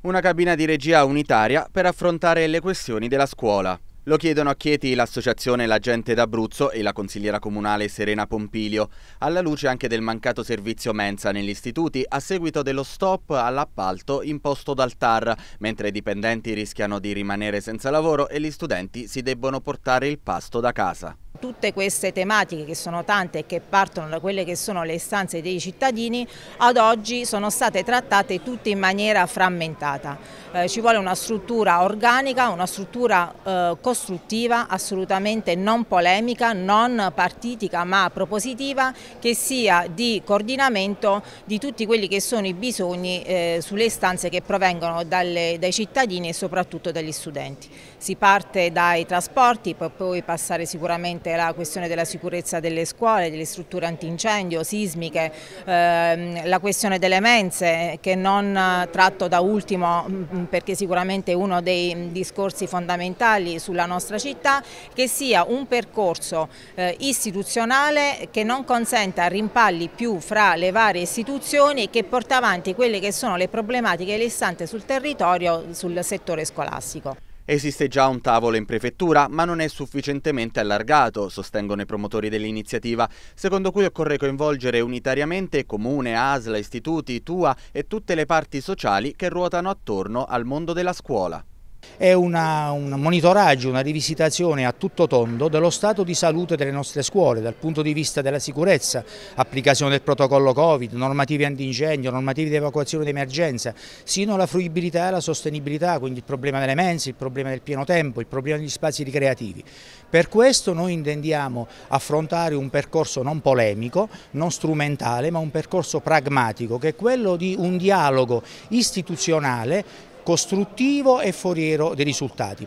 Una cabina di regia unitaria per affrontare le questioni della scuola. Lo chiedono a Chieti l'associazione La Gente d'Abruzzo e la consigliera comunale Serena Pompilio, alla luce anche del mancato servizio mensa negli istituti a seguito dello stop all'appalto imposto dal TAR, mentre i dipendenti rischiano di rimanere senza lavoro e gli studenti si debbono portare il pasto da casa tutte queste tematiche che sono tante e che partono da quelle che sono le istanze dei cittadini ad oggi sono state trattate tutte in maniera frammentata. Eh, ci vuole una struttura organica, una struttura eh, costruttiva, assolutamente non polemica, non partitica ma propositiva che sia di coordinamento di tutti quelli che sono i bisogni eh, sulle istanze che provengono dalle, dai cittadini e soprattutto dagli studenti. Si parte dai trasporti, per poi passare sicuramente importante la questione della sicurezza delle scuole, delle strutture antincendio, sismiche, ehm, la questione delle mense che non tratto da ultimo mm, mm, perché sicuramente è uno dei discorsi fondamentali sulla nostra città, che sia un percorso eh, istituzionale che non consenta rimpalli più fra le varie istituzioni e che porta avanti quelle che sono le problematiche e le istanze sul territorio sul settore scolastico. Esiste già un tavolo in prefettura, ma non è sufficientemente allargato, sostengono i promotori dell'iniziativa, secondo cui occorre coinvolgere unitariamente comune, ASLA, istituti, TUA e tutte le parti sociali che ruotano attorno al mondo della scuola è una, un monitoraggio, una rivisitazione a tutto tondo dello stato di salute delle nostre scuole dal punto di vista della sicurezza, applicazione del protocollo Covid, normativi antincendio, normativi di evacuazione d'emergenza, sino alla fruibilità e alla sostenibilità, quindi il problema delle mense, il problema del pieno tempo, il problema degli spazi ricreativi. Per questo noi intendiamo affrontare un percorso non polemico, non strumentale, ma un percorso pragmatico che è quello di un dialogo istituzionale costruttivo e foriero dei risultati.